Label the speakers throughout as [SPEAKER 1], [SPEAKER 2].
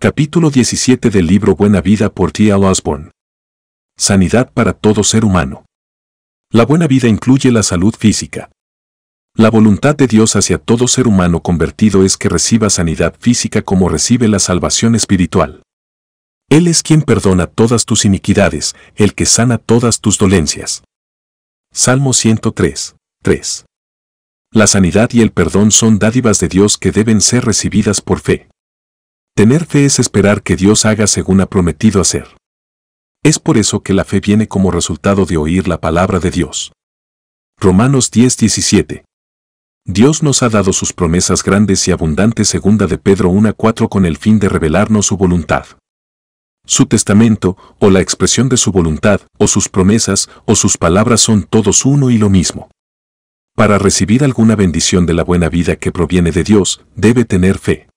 [SPEAKER 1] Capítulo 17 del libro Buena Vida por T. L. Osborne. Sanidad para todo ser humano. La buena vida incluye la salud física. La voluntad de Dios hacia todo ser humano convertido es que reciba sanidad física como recibe la salvación espiritual. Él es quien perdona todas tus iniquidades, el que sana todas tus dolencias. Salmo 103, 3. La sanidad y el perdón son dádivas de Dios que deben ser recibidas por fe. Tener fe es esperar que Dios haga según ha prometido hacer. Es por eso que la fe viene como resultado de oír la palabra de Dios. Romanos 10:17. Dios nos ha dado sus promesas grandes y abundantes segunda de Pedro 1:4 con el fin de revelarnos su voluntad. Su testamento, o la expresión de su voluntad, o sus promesas, o sus palabras son todos uno y lo mismo. Para recibir alguna bendición de la buena vida que proviene de Dios, debe tener fe.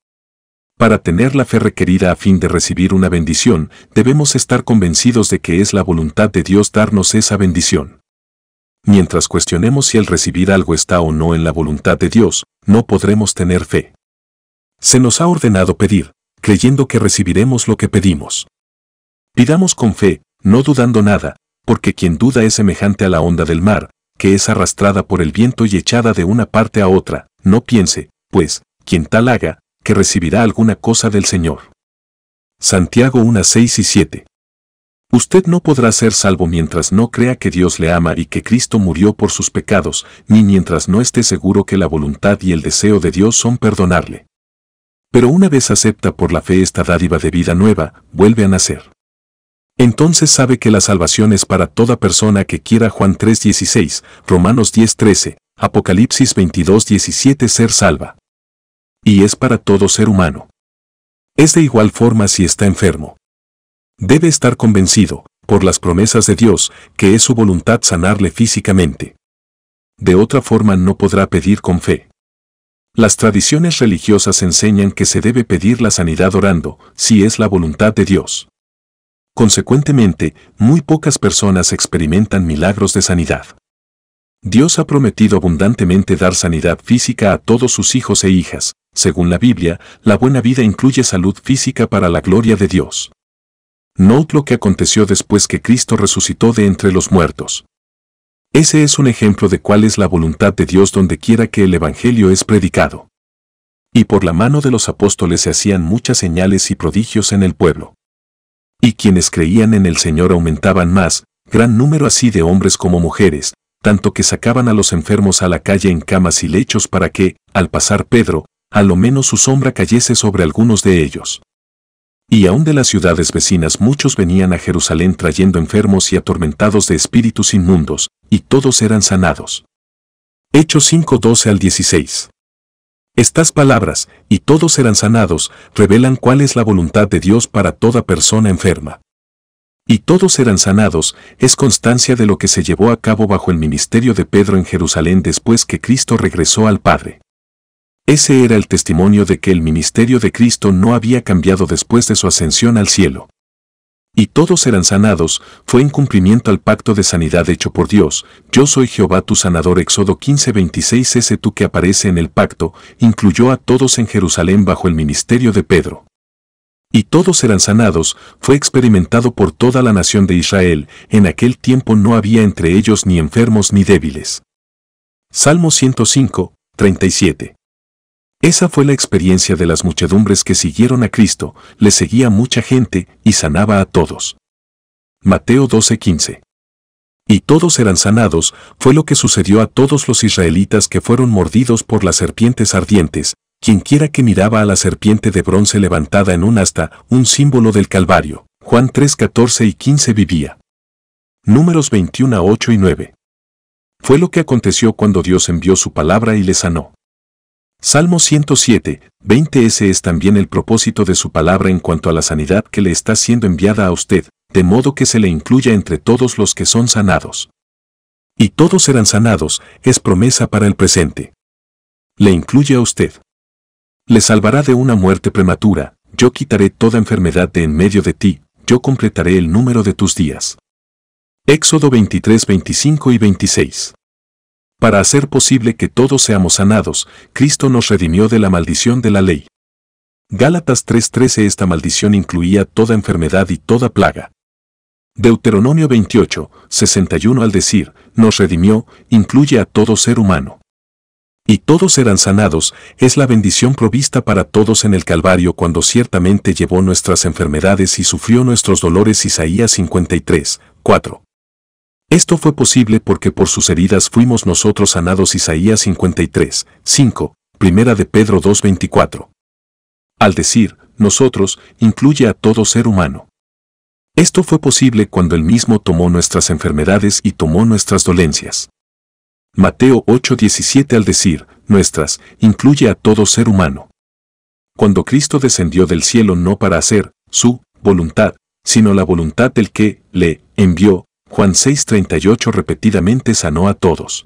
[SPEAKER 1] Para tener la fe requerida a fin de recibir una bendición, debemos estar convencidos de que es la voluntad de Dios darnos esa bendición. Mientras cuestionemos si el recibir algo está o no en la voluntad de Dios, no podremos tener fe. Se nos ha ordenado pedir, creyendo que recibiremos lo que pedimos. Pidamos con fe, no dudando nada, porque quien duda es semejante a la onda del mar, que es arrastrada por el viento y echada de una parte a otra, no piense, pues, quien tal haga, que recibirá alguna cosa del Señor. Santiago 1.6 6 y 7. Usted no podrá ser salvo mientras no crea que Dios le ama y que Cristo murió por sus pecados, ni mientras no esté seguro que la voluntad y el deseo de Dios son perdonarle. Pero una vez acepta por la fe esta dádiva de vida nueva, vuelve a nacer. Entonces sabe que la salvación es para toda persona que quiera Juan 3:16, Romanos 10:13, Apocalipsis 22:17 ser salva y es para todo ser humano. Es de igual forma si está enfermo. Debe estar convencido, por las promesas de Dios, que es su voluntad sanarle físicamente. De otra forma no podrá pedir con fe. Las tradiciones religiosas enseñan que se debe pedir la sanidad orando, si es la voluntad de Dios. Consecuentemente, muy pocas personas experimentan milagros de sanidad. Dios ha prometido abundantemente dar sanidad física a todos sus hijos e hijas, según la Biblia, la buena vida incluye salud física para la gloria de Dios. Note lo que aconteció después que Cristo resucitó de entre los muertos. Ese es un ejemplo de cuál es la voluntad de Dios donde quiera que el Evangelio es predicado. Y por la mano de los apóstoles se hacían muchas señales y prodigios en el pueblo. Y quienes creían en el Señor aumentaban más, gran número así de hombres como mujeres, tanto que sacaban a los enfermos a la calle en camas y lechos para que, al pasar Pedro, a lo menos su sombra cayese sobre algunos de ellos. Y aún de las ciudades vecinas muchos venían a Jerusalén trayendo enfermos y atormentados de espíritus inmundos, y todos eran sanados. Hechos 5:12 al 16. Estas palabras, y todos eran sanados, revelan cuál es la voluntad de Dios para toda persona enferma. Y todos eran sanados, es constancia de lo que se llevó a cabo bajo el ministerio de Pedro en Jerusalén después que Cristo regresó al Padre. Ese era el testimonio de que el ministerio de Cristo no había cambiado después de su ascensión al cielo. Y todos eran sanados, fue en cumplimiento al pacto de sanidad hecho por Dios, yo soy Jehová tu sanador Éxodo 15:26 ese tú que aparece en el pacto, incluyó a todos en Jerusalén bajo el ministerio de Pedro. Y todos eran sanados, fue experimentado por toda la nación de Israel, en aquel tiempo no había entre ellos ni enfermos ni débiles. Salmo 105, 37. Esa fue la experiencia de las muchedumbres que siguieron a Cristo, le seguía mucha gente y sanaba a todos. Mateo 12:15 y todos eran sanados, fue lo que sucedió a todos los israelitas que fueron mordidos por las serpientes ardientes, quienquiera que miraba a la serpiente de bronce levantada en un asta, un símbolo del Calvario. Juan 3,14 y 15 vivía. Números 21 8 y 9. Fue lo que aconteció cuando Dios envió su palabra y le sanó. Salmo 107, 20 Ese es también el propósito de su palabra en cuanto a la sanidad que le está siendo enviada a usted, de modo que se le incluya entre todos los que son sanados. Y todos serán sanados, es promesa para el presente. Le incluye a usted. Le salvará de una muerte prematura, yo quitaré toda enfermedad de en medio de ti, yo completaré el número de tus días. Éxodo 23, 25 y 26. Para hacer posible que todos seamos sanados, Cristo nos redimió de la maldición de la ley. Gálatas 3:13 Esta maldición incluía toda enfermedad y toda plaga. Deuteronomio 28.61 al decir, nos redimió, incluye a todo ser humano. Y todos eran sanados, es la bendición provista para todos en el Calvario cuando ciertamente llevó nuestras enfermedades y sufrió nuestros dolores Isaías 53.4 esto fue posible porque por sus heridas fuimos nosotros sanados Isaías 53, 5, 1 de Pedro 2.24. Al decir, nosotros, incluye a todo ser humano. Esto fue posible cuando Él mismo tomó nuestras enfermedades y tomó nuestras dolencias. Mateo 8:17 al decir, nuestras, incluye a todo ser humano. Cuando Cristo descendió del cielo no para hacer su voluntad, sino la voluntad del que le envió, Juan 6:38 repetidamente sanó a todos.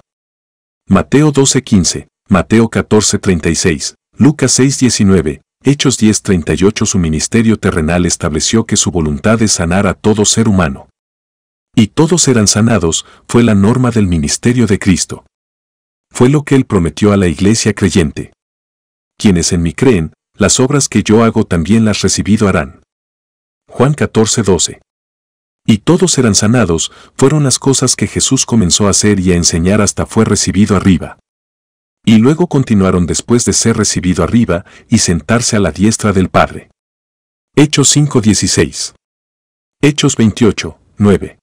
[SPEAKER 1] Mateo 12:15, Mateo 14:36, Lucas 6:19, Hechos 10:38 Su ministerio terrenal estableció que su voluntad es sanar a todo ser humano. Y todos eran sanados, fue la norma del ministerio de Cristo. Fue lo que él prometió a la iglesia creyente. Quienes en mí creen, las obras que yo hago también las recibido harán. Juan 14:12 y todos eran sanados, fueron las cosas que Jesús comenzó a hacer y a enseñar hasta fue recibido arriba. Y luego continuaron después de ser recibido arriba y sentarse a la diestra del Padre. Hechos 5:16. Hechos 28, 9.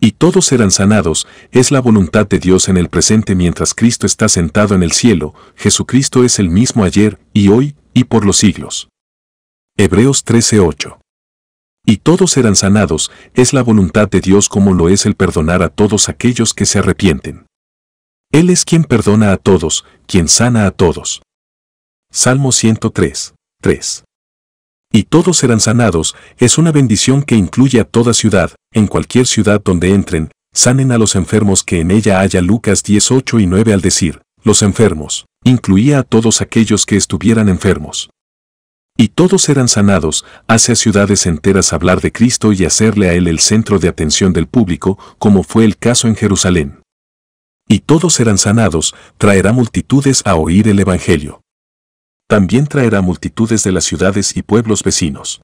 [SPEAKER 1] Y todos eran sanados, es la voluntad de Dios en el presente mientras Cristo está sentado en el cielo, Jesucristo es el mismo ayer, y hoy, y por los siglos. Hebreos 13:8 y todos serán sanados, es la voluntad de Dios como lo es el perdonar a todos aquellos que se arrepienten. Él es quien perdona a todos, quien sana a todos. Salmo 103, 3. Y todos serán sanados, es una bendición que incluye a toda ciudad, en cualquier ciudad donde entren, sanen a los enfermos que en ella haya Lucas 18 y 9 al decir, los enfermos, incluía a todos aquellos que estuvieran enfermos. Y todos eran sanados, a ciudades enteras hablar de Cristo y hacerle a él el centro de atención del público, como fue el caso en Jerusalén. Y todos serán sanados, traerá multitudes a oír el Evangelio. También traerá multitudes de las ciudades y pueblos vecinos.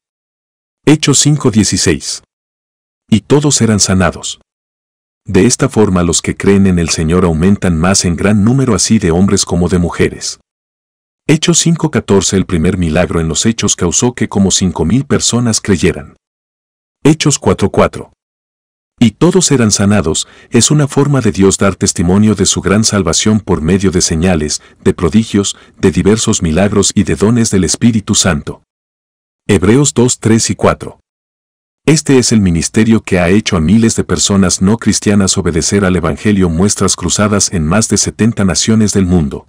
[SPEAKER 1] Hechos 5:16. Y todos serán sanados. De esta forma los que creen en el Señor aumentan más en gran número así de hombres como de mujeres. Hechos 5.14 El primer milagro en los Hechos causó que como 5.000 personas creyeran. Hechos 4.4 y todos eran sanados, es una forma de Dios dar testimonio de su gran salvación por medio de señales, de prodigios, de diversos milagros y de dones del Espíritu Santo. Hebreos 2:3 y 4. Este es el ministerio que ha hecho a miles de personas no cristianas obedecer al Evangelio muestras cruzadas en más de 70 naciones del mundo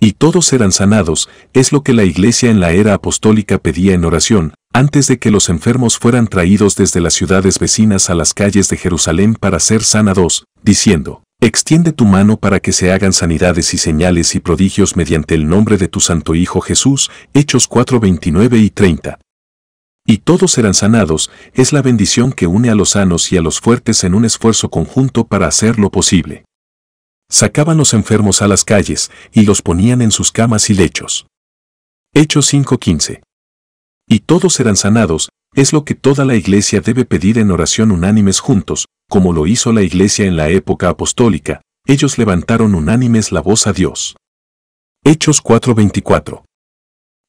[SPEAKER 1] y todos eran sanados, es lo que la iglesia en la era apostólica pedía en oración, antes de que los enfermos fueran traídos desde las ciudades vecinas a las calles de Jerusalén para ser sanados, diciendo, Extiende tu mano para que se hagan sanidades y señales y prodigios mediante el nombre de tu Santo Hijo Jesús, Hechos 4, 29 y 30. Y todos serán sanados, es la bendición que une a los sanos y a los fuertes en un esfuerzo conjunto para hacer lo posible. Sacaban los enfermos a las calles y los ponían en sus camas y lechos. Hechos 5:15. Y todos eran sanados, es lo que toda la iglesia debe pedir en oración unánimes juntos, como lo hizo la iglesia en la época apostólica, ellos levantaron unánimes la voz a Dios. Hechos 4:24.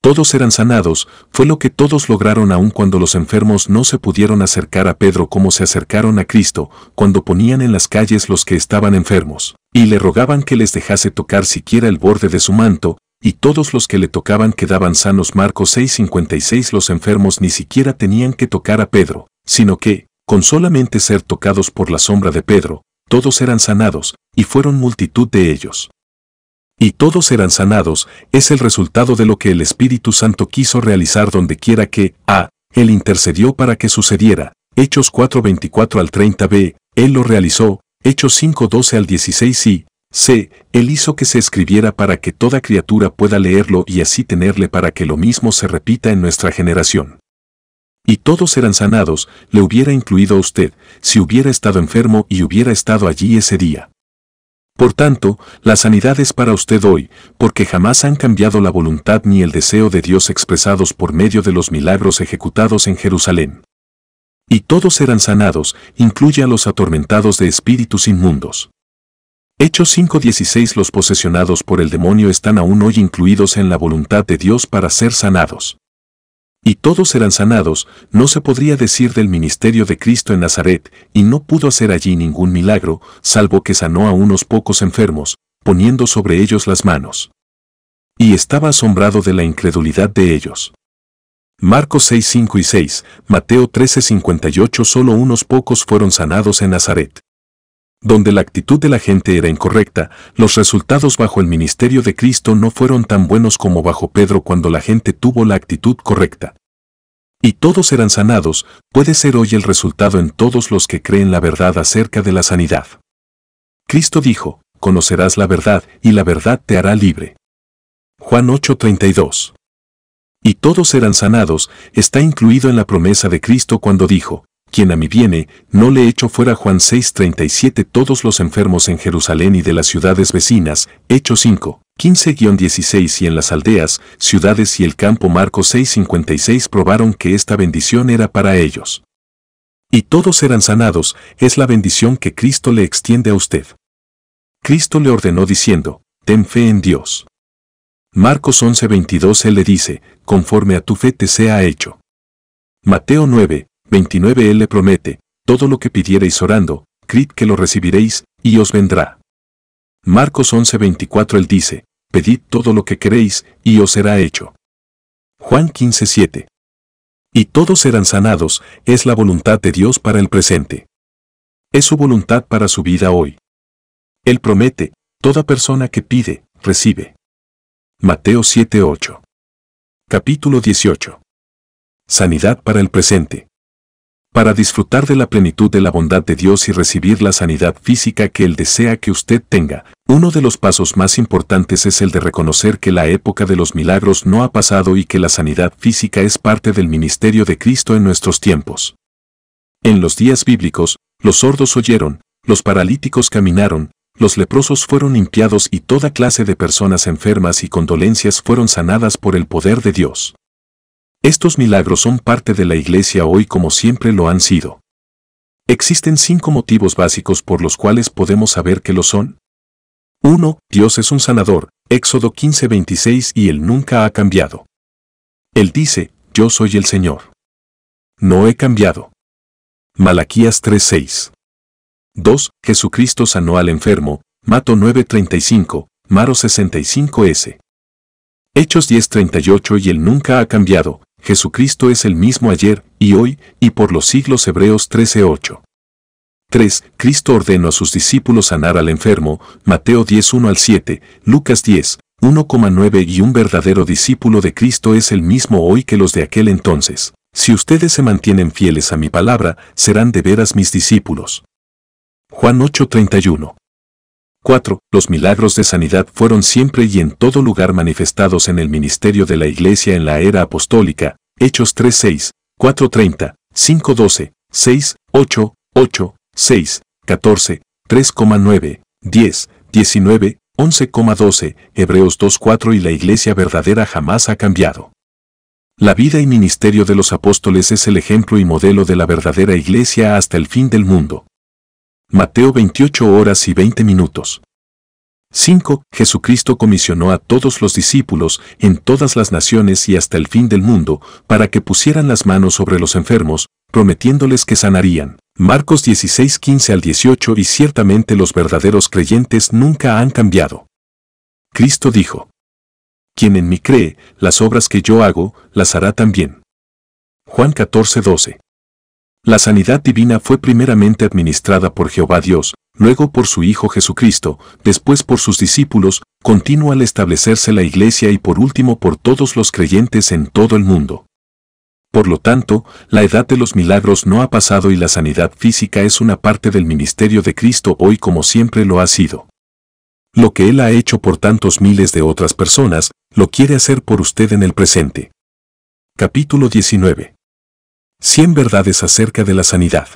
[SPEAKER 1] Todos eran sanados, fue lo que todos lograron aun cuando los enfermos no se pudieron acercar a Pedro como se acercaron a Cristo, cuando ponían en las calles los que estaban enfermos, y le rogaban que les dejase tocar siquiera el borde de su manto, y todos los que le tocaban quedaban sanos. Marcos 6:56 Los enfermos ni siquiera tenían que tocar a Pedro, sino que, con solamente ser tocados por la sombra de Pedro, todos eran sanados, y fueron multitud de ellos y todos eran sanados, es el resultado de lo que el Espíritu Santo quiso realizar donde quiera que, a, ah, él intercedió para que sucediera, Hechos 4:24 al 30b, él lo realizó, Hechos 5:12 al 16 y, c, él hizo que se escribiera para que toda criatura pueda leerlo y así tenerle para que lo mismo se repita en nuestra generación. Y todos eran sanados, le hubiera incluido a usted, si hubiera estado enfermo y hubiera estado allí ese día. Por tanto, la sanidad es para usted hoy, porque jamás han cambiado la voluntad ni el deseo de Dios expresados por medio de los milagros ejecutados en Jerusalén. Y todos eran sanados, incluye a los atormentados de espíritus inmundos. Hechos 5:16 Los posesionados por el demonio están aún hoy incluidos en la voluntad de Dios para ser sanados y todos eran sanados, no se podría decir del ministerio de Cristo en Nazaret, y no pudo hacer allí ningún milagro, salvo que sanó a unos pocos enfermos, poniendo sobre ellos las manos. Y estaba asombrado de la incredulidad de ellos. Marcos 6, 5 y 6, Mateo 13, 58 Solo unos pocos fueron sanados en Nazaret donde la actitud de la gente era incorrecta, los resultados bajo el ministerio de Cristo no fueron tan buenos como bajo Pedro cuando la gente tuvo la actitud correcta. Y todos eran sanados, puede ser hoy el resultado en todos los que creen la verdad acerca de la sanidad. Cristo dijo, conocerás la verdad y la verdad te hará libre. Juan 8:32. Y todos eran sanados, está incluido en la promesa de Cristo cuando dijo, quien a mí viene, no le echo fuera Juan 6:37 todos los enfermos en Jerusalén y de las ciudades vecinas, hecho 5. 15-16 y en las aldeas, ciudades y el campo Marcos 6:56 probaron que esta bendición era para ellos. Y todos eran sanados, es la bendición que Cristo le extiende a usted. Cristo le ordenó diciendo, ten fe en Dios. Marcos 11:22 él le dice, conforme a tu fe te sea hecho. Mateo 9, 29 Él le promete, todo lo que pidiereis orando, creed que lo recibiréis, y os vendrá. Marcos 11:24 Él dice, pedid todo lo que queréis, y os será hecho. Juan 15:7. Y todos serán sanados, es la voluntad de Dios para el presente. Es su voluntad para su vida hoy. Él promete, toda persona que pide, recibe. Mateo 7:8. Capítulo 18. Sanidad para el presente para disfrutar de la plenitud de la bondad de Dios y recibir la sanidad física que Él desea que usted tenga, uno de los pasos más importantes es el de reconocer que la época de los milagros no ha pasado y que la sanidad física es parte del ministerio de Cristo en nuestros tiempos. En los días bíblicos, los sordos oyeron, los paralíticos caminaron, los leprosos fueron limpiados y toda clase de personas enfermas y con dolencias fueron sanadas por el poder de Dios. Estos milagros son parte de la Iglesia hoy como siempre lo han sido. Existen cinco motivos básicos por los cuales podemos saber que lo son. 1. Dios es un sanador, Éxodo 15:26 y Él nunca ha cambiado. Él dice, yo soy el Señor. No he cambiado. Malaquías 3:6. 2. Jesucristo sanó al enfermo, Mato 9:35, Maro 65s. Hechos 10:38 y Él nunca ha cambiado, Jesucristo es el mismo ayer, y hoy, y por los siglos Hebreos 13:8. 3. Cristo ordenó a sus discípulos sanar al enfermo, Mateo 10:1 al 7, Lucas 10, 1,9 y un verdadero discípulo de Cristo es el mismo hoy que los de aquel entonces. Si ustedes se mantienen fieles a mi palabra, serán de veras mis discípulos. Juan 8:31 4. Los milagros de sanidad fueron siempre y en todo lugar manifestados en el ministerio de la Iglesia en la era apostólica, Hechos 3.6, 4.30, 5.12, 6, 8, 8, 6, 14, 3.9, 10, 19, 11.12, Hebreos 2.4 y la Iglesia verdadera jamás ha cambiado. La vida y ministerio de los apóstoles es el ejemplo y modelo de la verdadera Iglesia hasta el fin del mundo. Mateo 28 horas y 20 minutos. 5. Jesucristo comisionó a todos los discípulos en todas las naciones y hasta el fin del mundo para que pusieran las manos sobre los enfermos, prometiéndoles que sanarían. Marcos 16, 15 al 18 y ciertamente los verdaderos creyentes nunca han cambiado. Cristo dijo, Quien en mí cree, las obras que yo hago, las hará también. Juan 14, 12. La sanidad divina fue primeramente administrada por Jehová Dios, luego por su Hijo Jesucristo, después por sus discípulos, continúa al establecerse la Iglesia y por último por todos los creyentes en todo el mundo. Por lo tanto, la edad de los milagros no ha pasado y la sanidad física es una parte del ministerio de Cristo hoy como siempre lo ha sido. Lo que Él ha hecho por tantos miles de otras personas, lo quiere hacer por usted en el presente. Capítulo 19. 100 verdades acerca de la sanidad.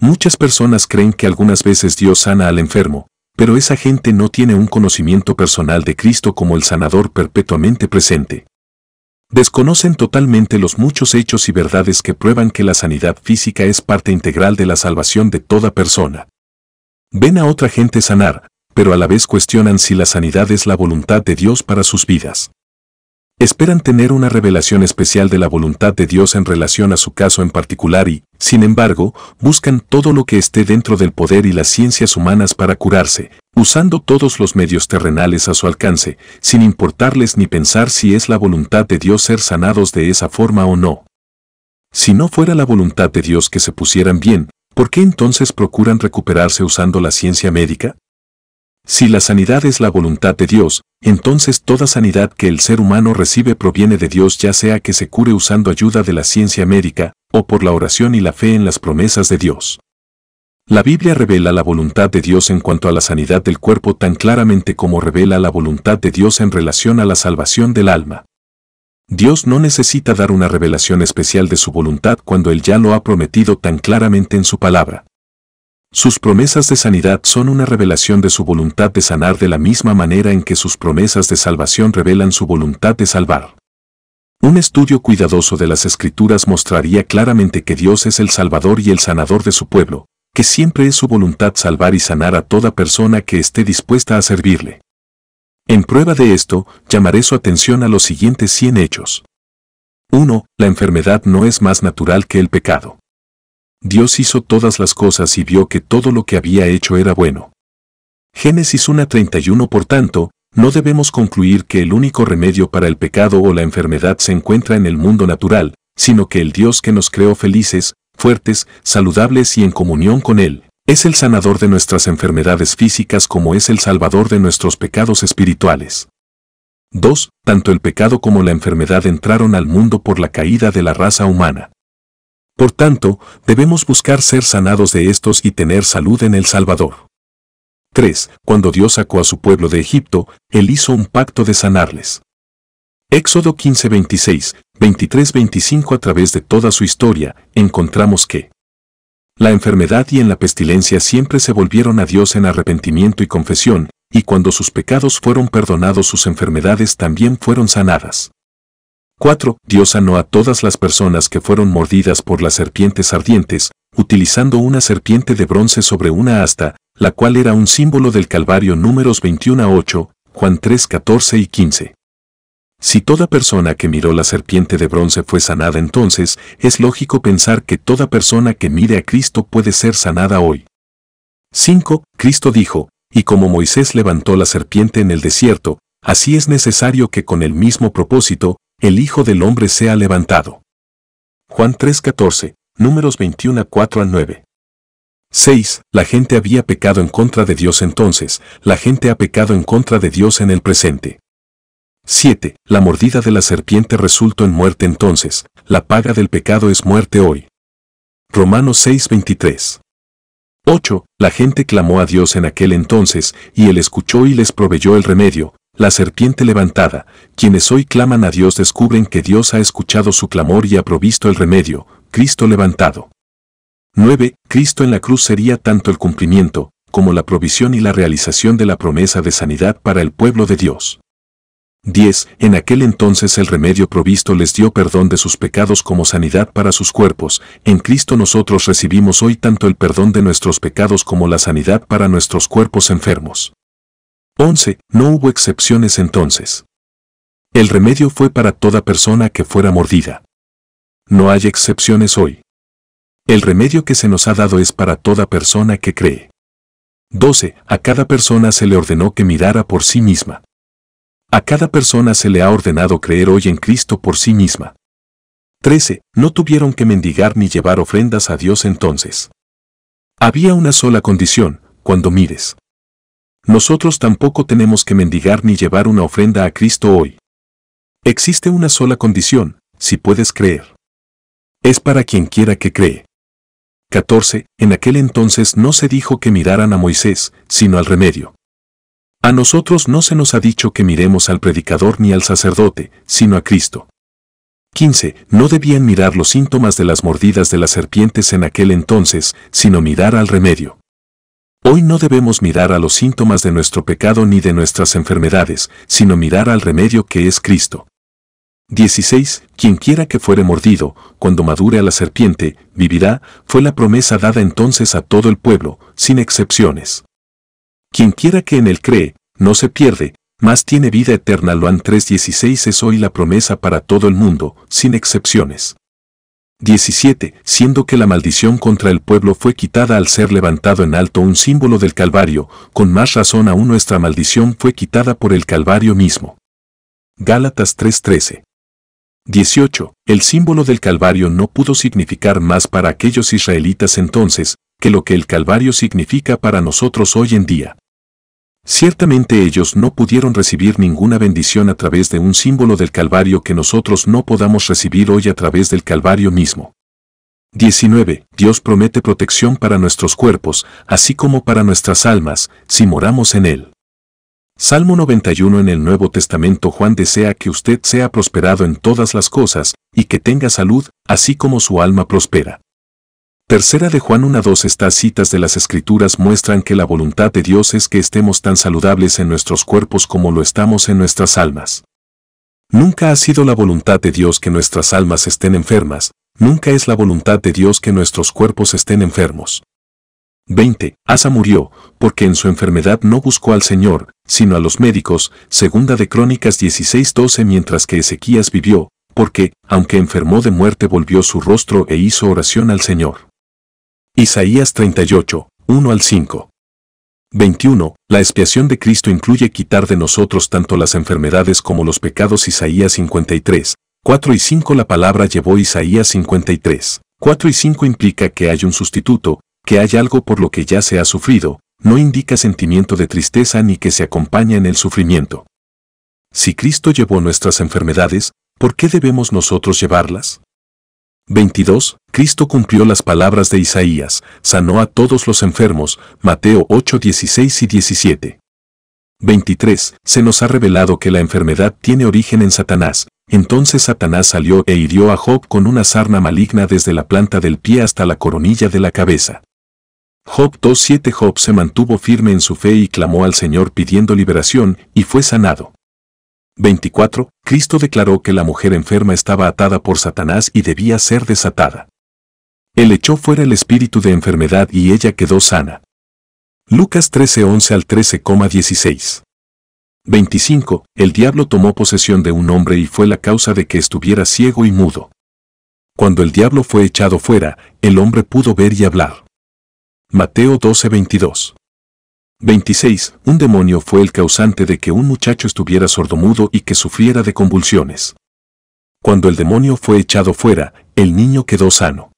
[SPEAKER 1] Muchas personas creen que algunas veces Dios sana al enfermo, pero esa gente no tiene un conocimiento personal de Cristo como el sanador perpetuamente presente. Desconocen totalmente los muchos hechos y verdades que prueban que la sanidad física es parte integral de la salvación de toda persona. Ven a otra gente sanar, pero a la vez cuestionan si la sanidad es la voluntad de Dios para sus vidas esperan tener una revelación especial de la voluntad de Dios en relación a su caso en particular y, sin embargo, buscan todo lo que esté dentro del poder y las ciencias humanas para curarse, usando todos los medios terrenales a su alcance, sin importarles ni pensar si es la voluntad de Dios ser sanados de esa forma o no. Si no fuera la voluntad de Dios que se pusieran bien, ¿por qué entonces procuran recuperarse usando la ciencia médica? Si la sanidad es la voluntad de Dios, entonces toda sanidad que el ser humano recibe proviene de Dios ya sea que se cure usando ayuda de la ciencia médica, o por la oración y la fe en las promesas de Dios. La Biblia revela la voluntad de Dios en cuanto a la sanidad del cuerpo tan claramente como revela la voluntad de Dios en relación a la salvación del alma. Dios no necesita dar una revelación especial de su voluntad cuando Él ya lo ha prometido tan claramente en su palabra. Sus promesas de sanidad son una revelación de su voluntad de sanar de la misma manera en que sus promesas de salvación revelan su voluntad de salvar. Un estudio cuidadoso de las escrituras mostraría claramente que Dios es el Salvador y el sanador de su pueblo, que siempre es su voluntad salvar y sanar a toda persona que esté dispuesta a servirle. En prueba de esto, llamaré su atención a los siguientes 100 hechos. 1. La enfermedad no es más natural que el pecado. Dios hizo todas las cosas y vio que todo lo que había hecho era bueno. Génesis 1.31 Por tanto, no debemos concluir que el único remedio para el pecado o la enfermedad se encuentra en el mundo natural, sino que el Dios que nos creó felices, fuertes, saludables y en comunión con Él, es el sanador de nuestras enfermedades físicas como es el salvador de nuestros pecados espirituales. 2. Tanto el pecado como la enfermedad entraron al mundo por la caída de la raza humana. Por tanto, debemos buscar ser sanados de estos y tener salud en el Salvador. 3. Cuando Dios sacó a su pueblo de Egipto, Él hizo un pacto de sanarles. Éxodo 15, 26, 23, 25 A través de toda su historia, encontramos que la enfermedad y en la pestilencia siempre se volvieron a Dios en arrepentimiento y confesión, y cuando sus pecados fueron perdonados sus enfermedades también fueron sanadas. 4. Dios sanó a todas las personas que fueron mordidas por las serpientes ardientes, utilizando una serpiente de bronce sobre una asta, la cual era un símbolo del Calvario números 21 a 8, Juan 3, 14 y 15. Si toda persona que miró la serpiente de bronce fue sanada entonces, es lógico pensar que toda persona que mire a Cristo puede ser sanada hoy. 5. Cristo dijo, y como Moisés levantó la serpiente en el desierto, así es necesario que con el mismo propósito, el Hijo del Hombre sea levantado. Juan 3:14, números 21 a 4 al 9. 6. La gente había pecado en contra de Dios entonces, la gente ha pecado en contra de Dios en el presente. 7. La mordida de la serpiente resultó en muerte entonces, la paga del pecado es muerte hoy. Romanos 6:23. 8. La gente clamó a Dios en aquel entonces, y él escuchó y les proveyó el remedio, la serpiente levantada, quienes hoy claman a Dios descubren que Dios ha escuchado su clamor y ha provisto el remedio, Cristo levantado. 9. Cristo en la cruz sería tanto el cumplimiento, como la provisión y la realización de la promesa de sanidad para el pueblo de Dios. 10. En aquel entonces el remedio provisto les dio perdón de sus pecados como sanidad para sus cuerpos. En Cristo nosotros recibimos hoy tanto el perdón de nuestros pecados como la sanidad para nuestros cuerpos enfermos. 11. No hubo excepciones entonces. El remedio fue para toda persona que fuera mordida. No hay excepciones hoy. El remedio que se nos ha dado es para toda persona que cree. 12. A cada persona se le ordenó que mirara por sí misma. A cada persona se le ha ordenado creer hoy en Cristo por sí misma. 13. No tuvieron que mendigar ni llevar ofrendas a Dios entonces. Había una sola condición, cuando mires. Nosotros tampoco tenemos que mendigar ni llevar una ofrenda a Cristo hoy. Existe una sola condición, si puedes creer. Es para quien quiera que cree. 14. En aquel entonces no se dijo que miraran a Moisés, sino al remedio. A nosotros no se nos ha dicho que miremos al predicador ni al sacerdote, sino a Cristo. 15. No debían mirar los síntomas de las mordidas de las serpientes en aquel entonces, sino mirar al remedio. Hoy no debemos mirar a los síntomas de nuestro pecado ni de nuestras enfermedades, sino mirar al remedio que es Cristo. 16. Quien quiera que fuere mordido, cuando madure a la serpiente, vivirá, fue la promesa dada entonces a todo el pueblo, sin excepciones. Quien quiera que en él cree, no se pierde, mas tiene vida eterna. Loan 3.16 es hoy la promesa para todo el mundo, sin excepciones. 17. Siendo que la maldición contra el pueblo fue quitada al ser levantado en alto un símbolo del Calvario, con más razón aún nuestra maldición fue quitada por el Calvario mismo. Gálatas 3:13. 18. El símbolo del Calvario no pudo significar más para aquellos israelitas entonces, que lo que el Calvario significa para nosotros hoy en día. Ciertamente ellos no pudieron recibir ninguna bendición a través de un símbolo del Calvario que nosotros no podamos recibir hoy a través del Calvario mismo. 19. Dios promete protección para nuestros cuerpos, así como para nuestras almas, si moramos en Él. Salmo 91 en el Nuevo Testamento Juan desea que usted sea prosperado en todas las cosas, y que tenga salud, así como su alma prospera. Tercera de Juan 1.2 Estas citas de las Escrituras muestran que la voluntad de Dios es que estemos tan saludables en nuestros cuerpos como lo estamos en nuestras almas. Nunca ha sido la voluntad de Dios que nuestras almas estén enfermas, nunca es la voluntad de Dios que nuestros cuerpos estén enfermos. 20. Asa murió, porque en su enfermedad no buscó al Señor, sino a los médicos, segunda de Crónicas 16:12 mientras que Ezequías vivió, porque, aunque enfermó de muerte volvió su rostro e hizo oración al Señor. Isaías 38, 1 al 5. 21. La expiación de Cristo incluye quitar de nosotros tanto las enfermedades como los pecados. Isaías 53, 4 y 5. La palabra llevó Isaías 53, 4 y 5 implica que hay un sustituto, que hay algo por lo que ya se ha sufrido, no indica sentimiento de tristeza ni que se acompaña en el sufrimiento. Si Cristo llevó nuestras enfermedades, ¿por qué debemos nosotros llevarlas? 22. Cristo cumplió las palabras de Isaías, sanó a todos los enfermos, Mateo 8, 16 y 17. 23. Se nos ha revelado que la enfermedad tiene origen en Satanás, entonces Satanás salió e hirió a Job con una sarna maligna desde la planta del pie hasta la coronilla de la cabeza. Job 2.7 Job se mantuvo firme en su fe y clamó al Señor pidiendo liberación, y fue sanado. 24, Cristo declaró que la mujer enferma estaba atada por Satanás y debía ser desatada. Él echó fuera el espíritu de enfermedad y ella quedó sana. Lucas 13:11 al 13,16. 25. El diablo tomó posesión de un hombre y fue la causa de que estuviera ciego y mudo. Cuando el diablo fue echado fuera, el hombre pudo ver y hablar. Mateo 12:22. 26. Un demonio fue el causante de que un muchacho estuviera sordomudo y que sufriera de convulsiones. Cuando el demonio fue echado fuera, el niño quedó sano.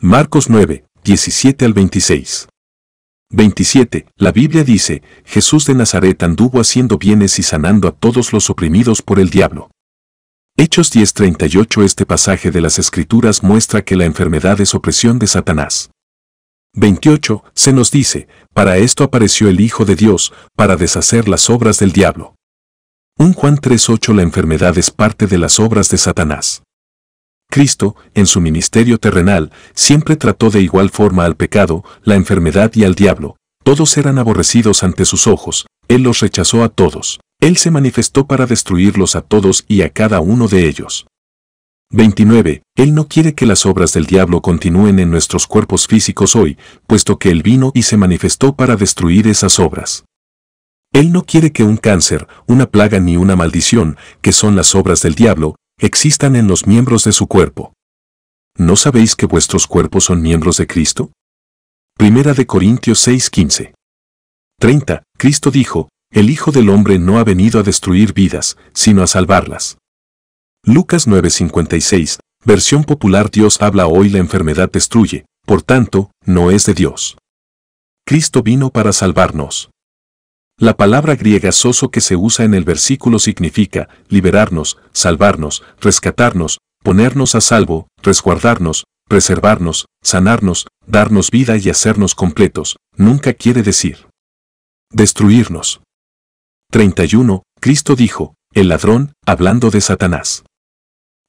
[SPEAKER 1] Marcos 9, 17 al 26. 27. La Biblia dice, Jesús de Nazaret anduvo haciendo bienes y sanando a todos los oprimidos por el diablo. Hechos 10:38 Este pasaje de las Escrituras muestra que la enfermedad es opresión de Satanás. 28, se nos dice, para esto apareció el Hijo de Dios, para deshacer las obras del diablo. 1 Juan 3:8 La enfermedad es parte de las obras de Satanás. Cristo, en su ministerio terrenal, siempre trató de igual forma al pecado, la enfermedad y al diablo. Todos eran aborrecidos ante sus ojos, Él los rechazó a todos. Él se manifestó para destruirlos a todos y a cada uno de ellos. 29. Él no quiere que las obras del diablo continúen en nuestros cuerpos físicos hoy, puesto que Él vino y se manifestó para destruir esas obras. Él no quiere que un cáncer, una plaga ni una maldición, que son las obras del diablo, existan en los miembros de su cuerpo. ¿No sabéis que vuestros cuerpos son miembros de Cristo? Primera de Corintios 6:15. 30. Cristo dijo, el Hijo del Hombre no ha venido a destruir vidas, sino a salvarlas. Lucas 9:56, versión popular Dios habla hoy la enfermedad destruye, por tanto, no es de Dios. Cristo vino para salvarnos. La palabra griega soso que se usa en el versículo significa liberarnos, salvarnos, rescatarnos, ponernos a salvo, resguardarnos, preservarnos, sanarnos, darnos vida y hacernos completos, nunca quiere decir destruirnos. 31. Cristo dijo, el ladrón, hablando de Satanás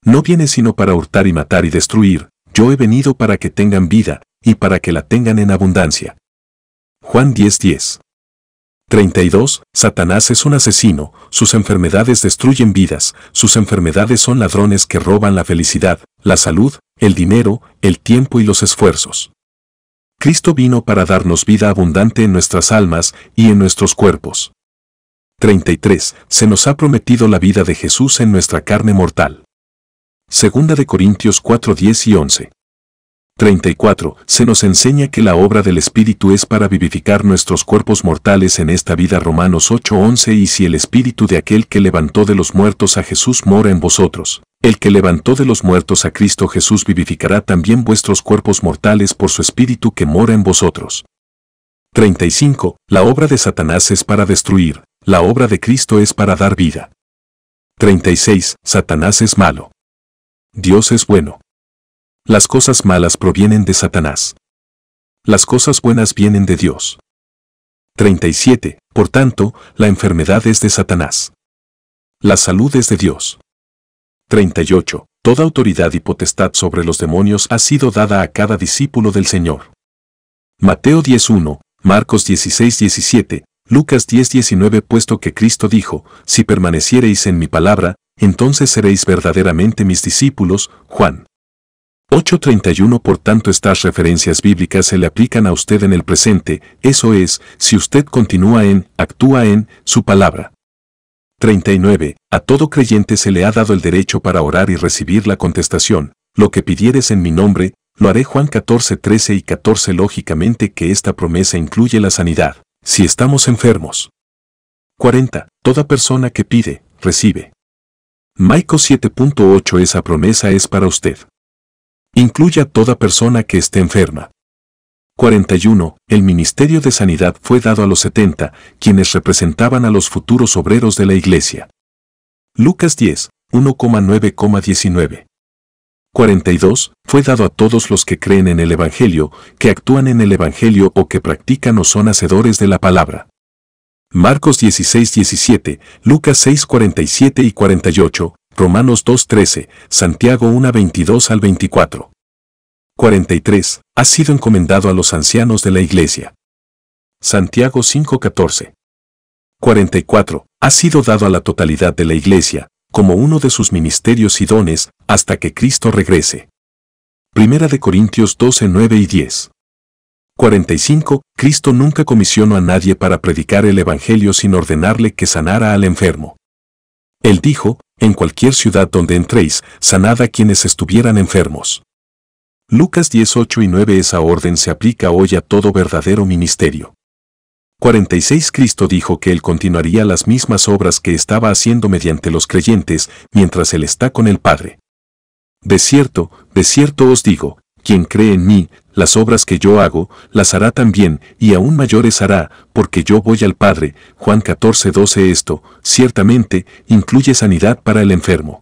[SPEAKER 1] no viene sino para hurtar y matar y destruir, yo he venido para que tengan vida, y para que la tengan en abundancia. Juan 10:10. 32. Satanás es un asesino, sus enfermedades destruyen vidas, sus enfermedades son ladrones que roban la felicidad, la salud, el dinero, el tiempo y los esfuerzos. Cristo vino para darnos vida abundante en nuestras almas y en nuestros cuerpos. 33. Se nos ha prometido la vida de Jesús en nuestra carne mortal. Segunda de Corintios 4, 10 y 11. 34. Se nos enseña que la obra del Espíritu es para vivificar nuestros cuerpos mortales en esta vida. Romanos 8:11 Y si el Espíritu de aquel que levantó de los muertos a Jesús mora en vosotros, el que levantó de los muertos a Cristo Jesús vivificará también vuestros cuerpos mortales por su Espíritu que mora en vosotros. 35. La obra de Satanás es para destruir, la obra de Cristo es para dar vida. 36. Satanás es malo, Dios es bueno. Las cosas malas provienen de Satanás. Las cosas buenas vienen de Dios. 37. Por tanto, la enfermedad es de Satanás. La salud es de Dios. 38. Toda autoridad y potestad sobre los demonios ha sido dada a cada discípulo del Señor. Mateo 10.1, Marcos 16.17, Lucas 10.19 Puesto que Cristo dijo, Si permaneciereis en mi palabra, entonces seréis verdaderamente mis discípulos, Juan. 8.31 Por tanto estas referencias bíblicas se le aplican a usted en el presente, eso es, si usted continúa en, actúa en, su palabra. 39. A todo creyente se le ha dado el derecho para orar y recibir la contestación, lo que pidieres en mi nombre, lo haré Juan 14.13 y 14 lógicamente que esta promesa incluye la sanidad, si estamos enfermos. 40. Toda persona que pide, recibe. Maico 7.8 Esa promesa es para usted. Incluya a toda persona que esté enferma. 41. El Ministerio de Sanidad fue dado a los 70, quienes representaban a los futuros obreros de la Iglesia. Lucas 10, 1,9,19. 42. Fue dado a todos los que creen en el Evangelio, que actúan en el Evangelio o que practican o son hacedores de la palabra. Marcos 16-17, Lucas 6-47 y 48, Romanos 13, Santiago 1 22 al 24. 43. Ha sido encomendado a los ancianos de la iglesia. Santiago 5 14. 44. Ha sido dado a la totalidad de la iglesia, como uno de sus ministerios y dones, hasta que Cristo regrese. Primera de Corintios 9 y 10. 45. Cristo nunca comisionó a nadie para predicar el Evangelio sin ordenarle que sanara al enfermo. Él dijo, en cualquier ciudad donde entréis, sanad a quienes estuvieran enfermos. Lucas 18 y 9 Esa orden se aplica hoy a todo verdadero ministerio. 46 Cristo dijo que él continuaría las mismas obras que estaba haciendo mediante los creyentes mientras él está con el Padre. De cierto, de cierto os digo, quien cree en mí, las obras que yo hago, las hará también, y aún mayores hará, porque yo voy al Padre. Juan 14, 12 Esto, ciertamente, incluye sanidad para el enfermo.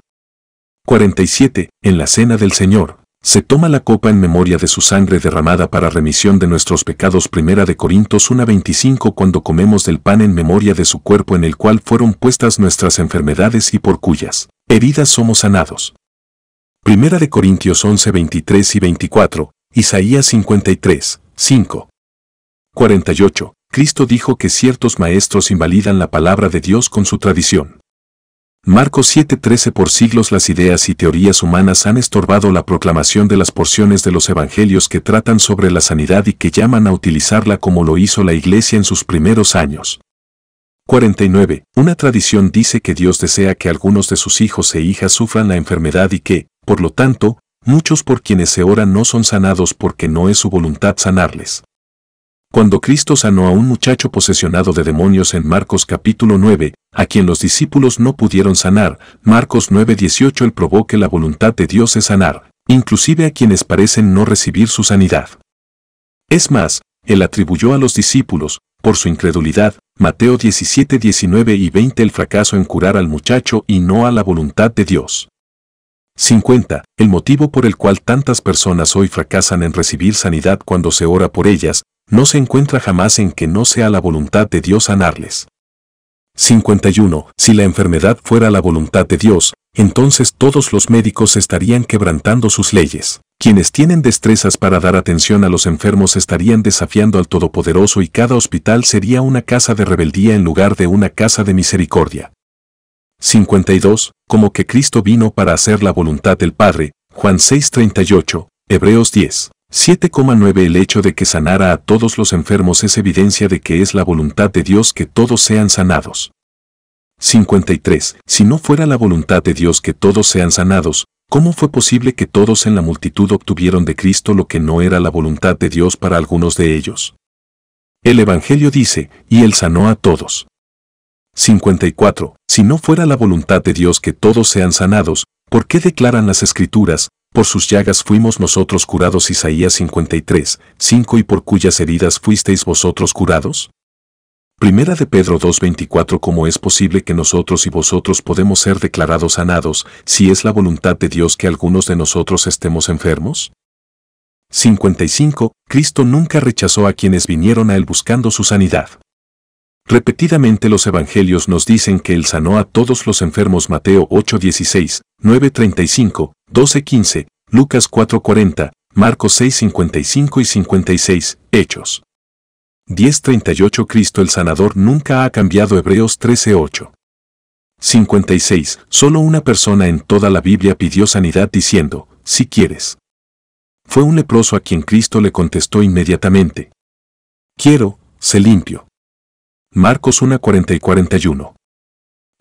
[SPEAKER 1] 47. En la Cena del Señor. Se toma la copa en memoria de su sangre derramada para remisión de nuestros pecados. Primera de Corintios 1:25 Cuando comemos del pan en memoria de su cuerpo en el cual fueron puestas nuestras enfermedades y por cuyas heridas somos sanados. Primera de Corintios 11:23 y 24 Isaías 53, 5. 48. Cristo dijo que ciertos maestros invalidan la palabra de Dios con su tradición. Marcos 7:13 Por siglos las ideas y teorías humanas han estorbado la proclamación de las porciones de los evangelios que tratan sobre la sanidad y que llaman a utilizarla como lo hizo la iglesia en sus primeros años. 49. Una tradición dice que Dios desea que algunos de sus hijos e hijas sufran la enfermedad y que, por lo tanto, muchos por quienes se oran no son sanados porque no es su voluntad sanarles. Cuando Cristo sanó a un muchacho posesionado de demonios en Marcos capítulo 9, a quien los discípulos no pudieron sanar, Marcos 9:18 él probó que la voluntad de Dios es sanar, inclusive a quienes parecen no recibir su sanidad. Es más, él atribuyó a los discípulos, por su incredulidad, Mateo 17, 19 y 20 el fracaso en curar al muchacho y no a la voluntad de Dios. 50. El motivo por el cual tantas personas hoy fracasan en recibir sanidad cuando se ora por ellas, no se encuentra jamás en que no sea la voluntad de Dios sanarles. 51. Si la enfermedad fuera la voluntad de Dios, entonces todos los médicos estarían quebrantando sus leyes. Quienes tienen destrezas para dar atención a los enfermos estarían desafiando al Todopoderoso y cada hospital sería una casa de rebeldía en lugar de una casa de misericordia. 52, como que Cristo vino para hacer la voluntad del Padre, Juan 6:38, Hebreos 10. 7,9 El hecho de que sanara a todos los enfermos es evidencia de que es la voluntad de Dios que todos sean sanados. 53. Si no fuera la voluntad de Dios que todos sean sanados, ¿cómo fue posible que todos en la multitud obtuvieron de Cristo lo que no era la voluntad de Dios para algunos de ellos? El Evangelio dice, y Él sanó a todos. 54. Si no fuera la voluntad de Dios que todos sean sanados, ¿por qué declaran las escrituras? Por sus llagas fuimos nosotros curados Isaías 53, 5 y por cuyas heridas fuisteis vosotros curados? Primera de Pedro 2.24 ¿Cómo es posible que nosotros y vosotros podemos ser declarados sanados si es la voluntad de Dios que algunos de nosotros estemos enfermos? 55. Cristo nunca rechazó a quienes vinieron a Él buscando su sanidad. Repetidamente los evangelios nos dicen que Él sanó a todos los enfermos Mateo 8:16, 9:35, 12:15, Lucas 4:40, Marcos 6:55 y 56, Hechos. 10:38 Cristo el sanador nunca ha cambiado Hebreos 13:8. 56. Solo una persona en toda la Biblia pidió sanidad diciendo, si quieres. Fue un leproso a quien Cristo le contestó inmediatamente. Quiero, se limpio. Marcos 1, 40 y 41.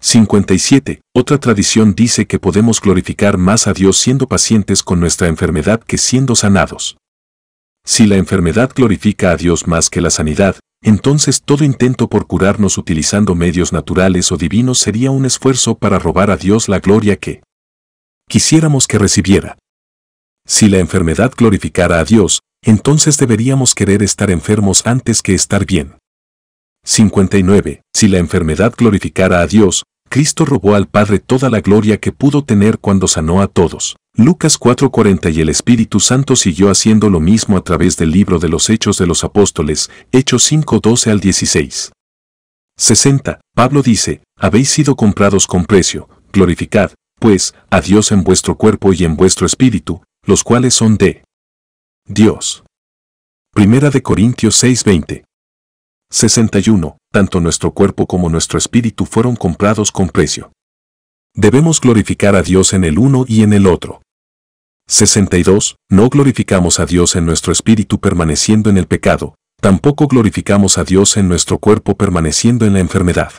[SPEAKER 1] 57. Otra tradición dice que podemos glorificar más a Dios siendo pacientes con nuestra enfermedad que siendo sanados. Si la enfermedad glorifica a Dios más que la sanidad, entonces todo intento por curarnos utilizando medios naturales o divinos sería un esfuerzo para robar a Dios la gloria que quisiéramos que recibiera. Si la enfermedad glorificara a Dios, entonces deberíamos querer estar enfermos antes que estar bien. 59. Si la enfermedad glorificara a Dios, Cristo robó al Padre toda la gloria que pudo tener cuando sanó a todos. Lucas 4:40 y el Espíritu Santo siguió haciendo lo mismo a través del libro de los Hechos de los Apóstoles, Hechos 5:12 al 16. 60. Pablo dice, habéis sido comprados con precio, glorificad, pues, a Dios en vuestro cuerpo y en vuestro espíritu, los cuales son de Dios. Primera de Corintios 6:20. 61. Tanto nuestro cuerpo como nuestro espíritu fueron comprados con precio. Debemos glorificar a Dios en el uno y en el otro. 62. No glorificamos a Dios en nuestro espíritu permaneciendo en el pecado, tampoco glorificamos a Dios en nuestro cuerpo permaneciendo en la enfermedad.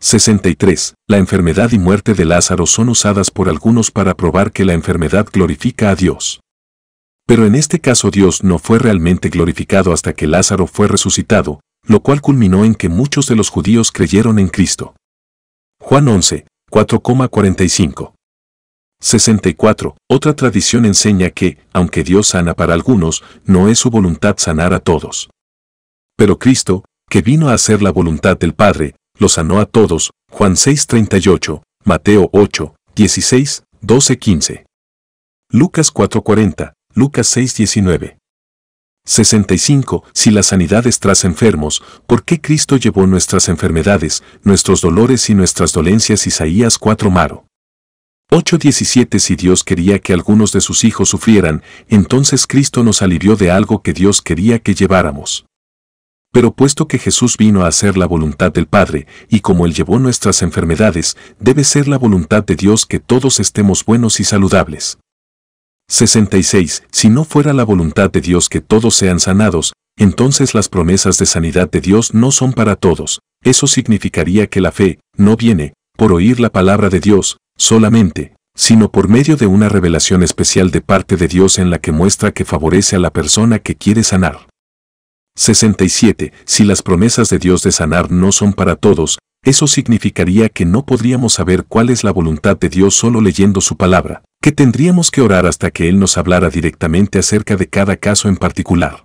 [SPEAKER 1] 63. La enfermedad y muerte de Lázaro son usadas por algunos para probar que la enfermedad glorifica a Dios. Pero en este caso Dios no fue realmente glorificado hasta que Lázaro fue resucitado, lo cual culminó en que muchos de los judíos creyeron en Cristo. Juan 11, 4,45. 64. Otra tradición enseña que, aunque Dios sana para algunos, no es su voluntad sanar a todos. Pero Cristo, que vino a hacer la voluntad del Padre, lo sanó a todos. Juan 6, 38. Mateo 8, 16, 12, 15. Lucas 4:40, Lucas 6:19. 65. Si la sanidad es tras enfermos, ¿por qué Cristo llevó nuestras enfermedades, nuestros dolores y nuestras dolencias? Isaías 4 Maro. 8.17 Si Dios quería que algunos de sus hijos sufrieran, entonces Cristo nos alivió de algo que Dios quería que lleváramos. Pero puesto que Jesús vino a hacer la voluntad del Padre, y como Él llevó nuestras enfermedades, debe ser la voluntad de Dios que todos estemos buenos y saludables. 66. Si no fuera la voluntad de Dios que todos sean sanados, entonces las promesas de sanidad de Dios no son para todos. Eso significaría que la fe no viene por oír la palabra de Dios solamente, sino por medio de una revelación especial de parte de Dios en la que muestra que favorece a la persona que quiere sanar. 67. Si las promesas de Dios de sanar no son para todos, eso significaría que no podríamos saber cuál es la voluntad de Dios solo leyendo su palabra que tendríamos que orar hasta que Él nos hablara directamente acerca de cada caso en particular.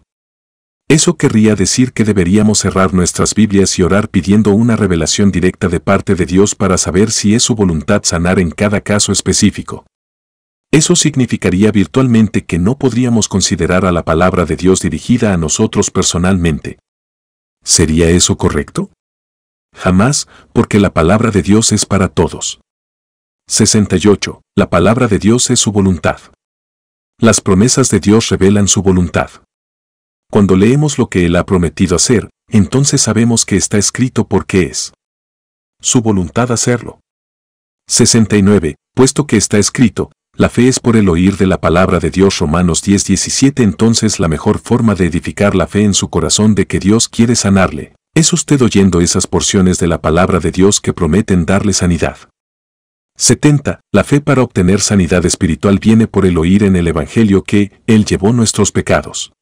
[SPEAKER 1] Eso querría decir que deberíamos cerrar nuestras Biblias y orar pidiendo una revelación directa de parte de Dios para saber si es su voluntad sanar en cada caso específico. Eso significaría virtualmente que no podríamos considerar a la palabra de Dios dirigida a nosotros personalmente. ¿Sería eso correcto? Jamás, porque la palabra de Dios es para todos. 68. La palabra de Dios es su voluntad. Las promesas de Dios revelan su voluntad. Cuando leemos lo que Él ha prometido hacer, entonces sabemos que está escrito porque es su voluntad hacerlo. 69. Puesto que está escrito, la fe es por el oír de la palabra de Dios Romanos 10:17). entonces la mejor forma de edificar la fe en su corazón de que Dios quiere sanarle, es usted oyendo esas porciones de la palabra de Dios que prometen darle sanidad. 70. La fe para obtener sanidad espiritual viene por el oír en el Evangelio que Él llevó nuestros pecados.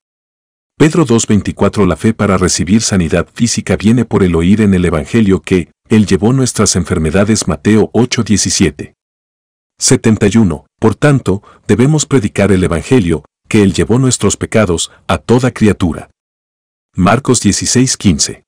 [SPEAKER 1] Pedro 2.24 La fe para recibir sanidad física viene por el oír en el Evangelio que Él llevó nuestras enfermedades Mateo 8.17. 71. Por tanto, debemos predicar el Evangelio, que Él llevó nuestros pecados, a toda criatura. Marcos 16.15.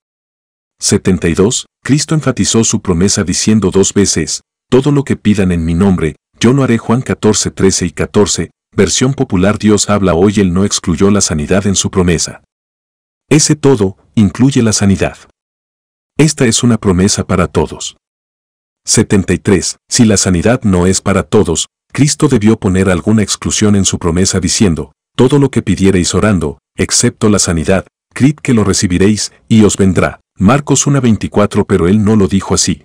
[SPEAKER 1] 72. Cristo enfatizó su promesa diciendo dos veces, todo lo que pidan en mi nombre, yo no haré Juan 14, 13 y 14, versión popular Dios habla hoy Él no excluyó la sanidad en su promesa. Ese todo incluye la sanidad. Esta es una promesa para todos. 73. Si la sanidad no es para todos, Cristo debió poner alguna exclusión en su promesa diciendo, todo lo que pidiereis orando, excepto la sanidad, creed que lo recibiréis, y os vendrá. Marcos 1.24 pero él no lo dijo así,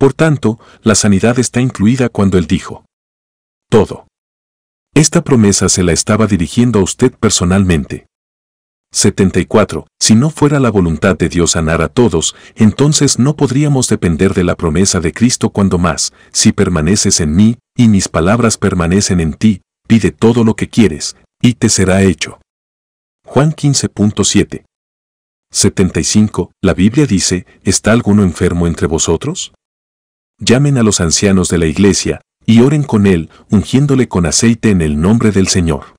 [SPEAKER 1] por tanto, la sanidad está incluida cuando Él dijo. Todo. Esta promesa se la estaba dirigiendo a usted personalmente. 74. Si no fuera la voluntad de Dios sanar a todos, entonces no podríamos depender de la promesa de Cristo cuando más, si permaneces en mí, y mis palabras permanecen en ti, pide todo lo que quieres, y te será hecho. Juan 15.7. 75. La Biblia dice, ¿está alguno enfermo entre vosotros? llamen a los ancianos de la iglesia, y oren con él, ungiéndole con aceite en el nombre del Señor.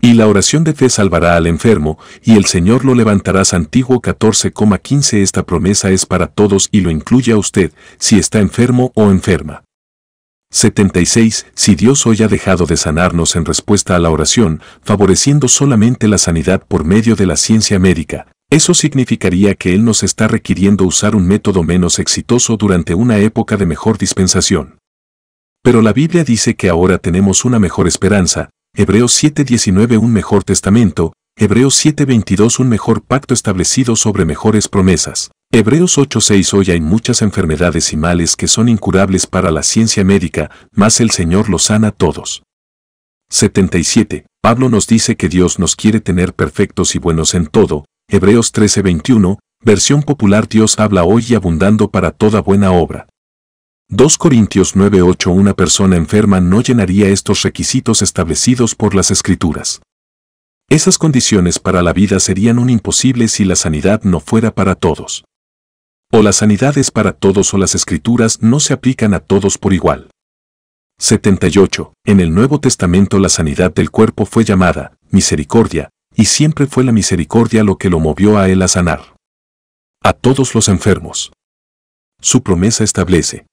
[SPEAKER 1] Y la oración de fe salvará al enfermo, y el Señor lo levantará. Santiago 14,15 Esta promesa es para todos y lo incluye a usted, si está enfermo o enferma. 76. Si Dios hoy ha dejado de sanarnos en respuesta a la oración, favoreciendo solamente la sanidad por medio de la ciencia médica, eso significaría que Él nos está requiriendo usar un método menos exitoso durante una época de mejor dispensación. Pero la Biblia dice que ahora tenemos una mejor esperanza, Hebreos 7:19 un mejor testamento, Hebreos 7:22 un mejor pacto establecido sobre mejores promesas. Hebreos 8:6 Hoy hay muchas enfermedades y males que son incurables para la ciencia médica, mas el Señor los sana a todos. 77. Pablo nos dice que Dios nos quiere tener perfectos y buenos en todo, Hebreos 13:21, versión popular Dios habla hoy y abundando para toda buena obra. 2 Corintios 9:8 Una persona enferma no llenaría estos requisitos establecidos por las escrituras. Esas condiciones para la vida serían un imposible si la sanidad no fuera para todos. O la sanidad es para todos o las escrituras no se aplican a todos por igual. 78. En el Nuevo Testamento la sanidad del cuerpo fue llamada misericordia, y siempre fue la misericordia lo que lo movió a él a sanar. A todos los enfermos. Su promesa establece.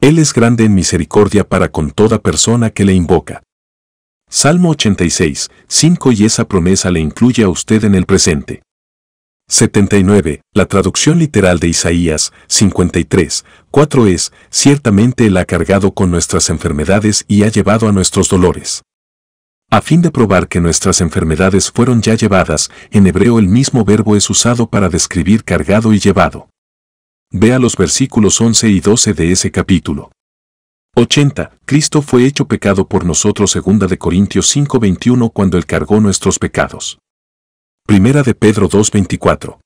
[SPEAKER 1] Él es grande en misericordia para con toda persona que le invoca. Salmo 86, 5 y esa promesa le incluye a usted en el presente. 79. La traducción literal de Isaías 53, 4 es, ciertamente Él ha cargado con nuestras enfermedades y ha llevado a nuestros dolores a fin de probar que nuestras enfermedades fueron ya llevadas, en hebreo el mismo verbo es usado para describir cargado y llevado. Vea los versículos 11 y 12 de ese capítulo. 80. Cristo fue hecho pecado por nosotros. Segunda de Corintios 5:21 cuando Él cargó nuestros pecados. Primera de Pedro 2:24.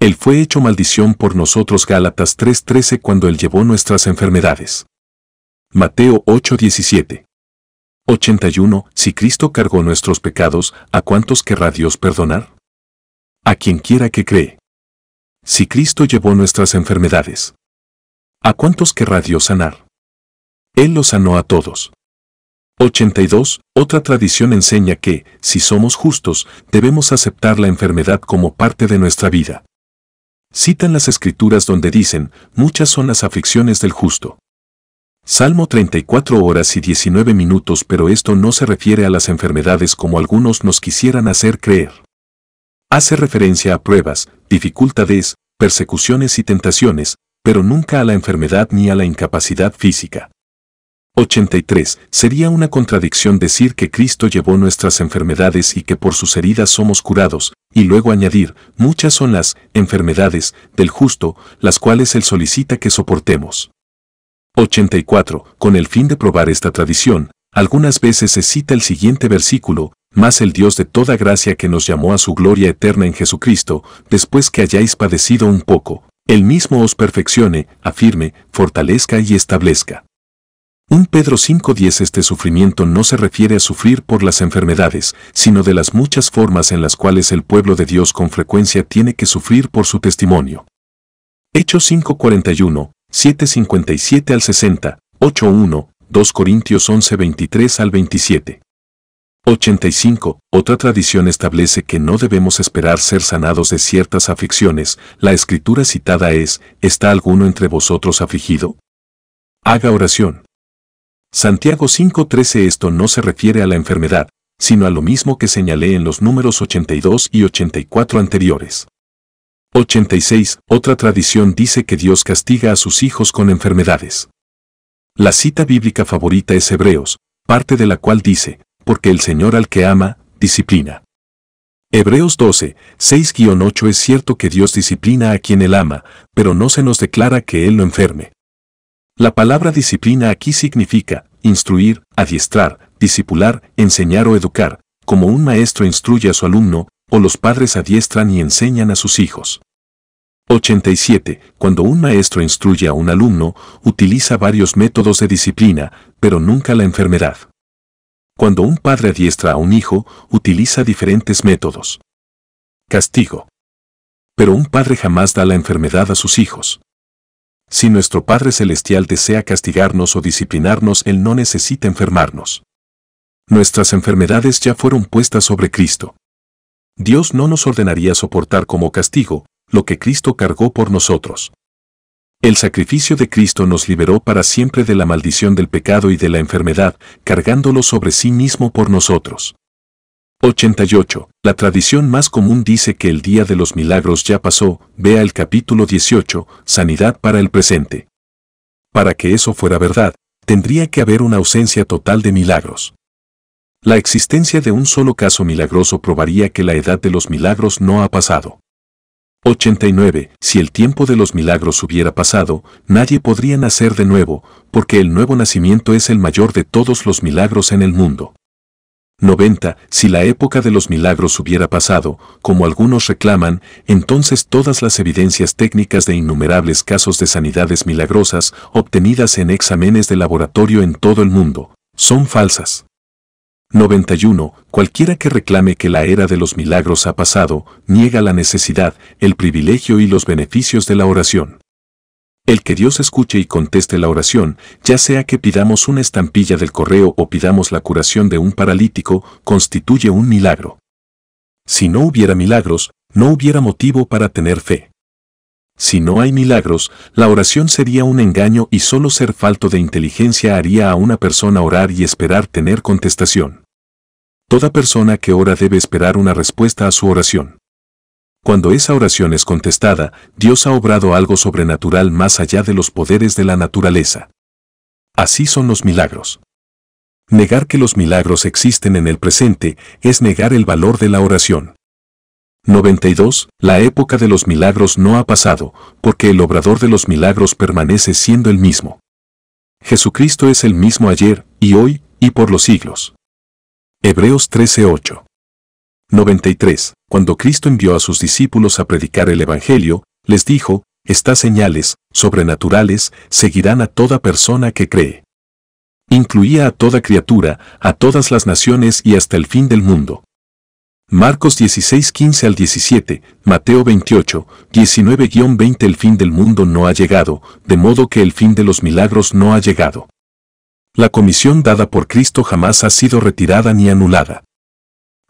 [SPEAKER 1] Él fue hecho maldición por nosotros. Gálatas 3:13 cuando Él llevó nuestras enfermedades. Mateo 8:17. 81. Si Cristo cargó nuestros pecados, ¿a cuántos querrá Dios perdonar? A quien quiera que cree. Si Cristo llevó nuestras enfermedades, ¿a cuántos querrá Dios sanar? Él los sanó a todos. 82. Otra tradición enseña que, si somos justos, debemos aceptar la enfermedad como parte de nuestra vida. Citan las escrituras donde dicen, muchas son las aflicciones del justo. Salmo 34 horas y 19 minutos, pero esto no se refiere a las enfermedades como algunos nos quisieran hacer creer. Hace referencia a pruebas, dificultades, persecuciones y tentaciones, pero nunca a la enfermedad ni a la incapacidad física. 83. Sería una contradicción decir que Cristo llevó nuestras enfermedades y que por sus heridas somos curados, y luego añadir, muchas son las enfermedades del justo, las cuales Él solicita que soportemos. 84. Con el fin de probar esta tradición, algunas veces se cita el siguiente versículo, más el Dios de toda gracia que nos llamó a su gloria eterna en Jesucristo, después que hayáis padecido un poco, el mismo os perfeccione, afirme, fortalezca y establezca. Un Pedro 5.10 Este sufrimiento no se refiere a sufrir por las enfermedades, sino de las muchas formas en las cuales el pueblo de Dios con frecuencia tiene que sufrir por su testimonio. Hechos 5.41 7.57 al 60, 8.1, 2 Corintios 11.23 al 27. 85. Otra tradición establece que no debemos esperar ser sanados de ciertas aflicciones. La escritura citada es, ¿está alguno entre vosotros afligido? Haga oración. Santiago 5.13 Esto no se refiere a la enfermedad, sino a lo mismo que señalé en los números 82 y 84 anteriores. 86. Otra tradición dice que Dios castiga a sus hijos con enfermedades. La cita bíblica favorita es Hebreos, parte de la cual dice, porque el Señor al que ama, disciplina. Hebreos 12, 6-8 es cierto que Dios disciplina a quien él ama, pero no se nos declara que él lo enferme. La palabra disciplina aquí significa instruir, adiestrar, disipular, enseñar o educar, como un maestro instruye a su alumno, o los padres adiestran y enseñan a sus hijos. 87. Cuando un maestro instruye a un alumno, utiliza varios métodos de disciplina, pero nunca la enfermedad. Cuando un padre adiestra a un hijo, utiliza diferentes métodos. Castigo. Pero un padre jamás da la enfermedad a sus hijos. Si nuestro Padre Celestial desea castigarnos o disciplinarnos, Él no necesita enfermarnos. Nuestras enfermedades ya fueron puestas sobre Cristo. Dios no nos ordenaría soportar como castigo lo que Cristo cargó por nosotros. El sacrificio de Cristo nos liberó para siempre de la maldición del pecado y de la enfermedad, cargándolo sobre sí mismo por nosotros. 88. La tradición más común dice que el día de los milagros ya pasó, vea el capítulo 18, Sanidad para el presente. Para que eso fuera verdad, tendría que haber una ausencia total de milagros. La existencia de un solo caso milagroso probaría que la edad de los milagros no ha pasado. 89. Si el tiempo de los milagros hubiera pasado, nadie podría nacer de nuevo, porque el nuevo nacimiento es el mayor de todos los milagros en el mundo. 90. Si la época de los milagros hubiera pasado, como algunos reclaman, entonces todas las evidencias técnicas de innumerables casos de sanidades milagrosas obtenidas en exámenes de laboratorio en todo el mundo, son falsas. 91. Cualquiera que reclame que la era de los milagros ha pasado, niega la necesidad, el privilegio y los beneficios de la oración. El que Dios escuche y conteste la oración, ya sea que pidamos una estampilla del correo o pidamos la curación de un paralítico, constituye un milagro. Si no hubiera milagros, no hubiera motivo para tener fe. Si no hay milagros, la oración sería un engaño y solo ser falto de inteligencia haría a una persona orar y esperar tener contestación. Toda persona que ora debe esperar una respuesta a su oración. Cuando esa oración es contestada, Dios ha obrado algo sobrenatural más allá de los poderes de la naturaleza. Así son los milagros. Negar que los milagros existen en el presente es negar el valor de la oración. 92. La época de los milagros no ha pasado, porque el obrador de los milagros permanece siendo el mismo. Jesucristo es el mismo ayer, y hoy, y por los siglos. Hebreos 13:8. 93. Cuando Cristo envió a sus discípulos a predicar el Evangelio, les dijo, estas señales, sobrenaturales, seguirán a toda persona que cree. Incluía a toda criatura, a todas las naciones y hasta el fin del mundo. Marcos 16, 15 al 17, Mateo 28, 19-20 El fin del mundo no ha llegado, de modo que el fin de los milagros no ha llegado. La comisión dada por Cristo jamás ha sido retirada ni anulada.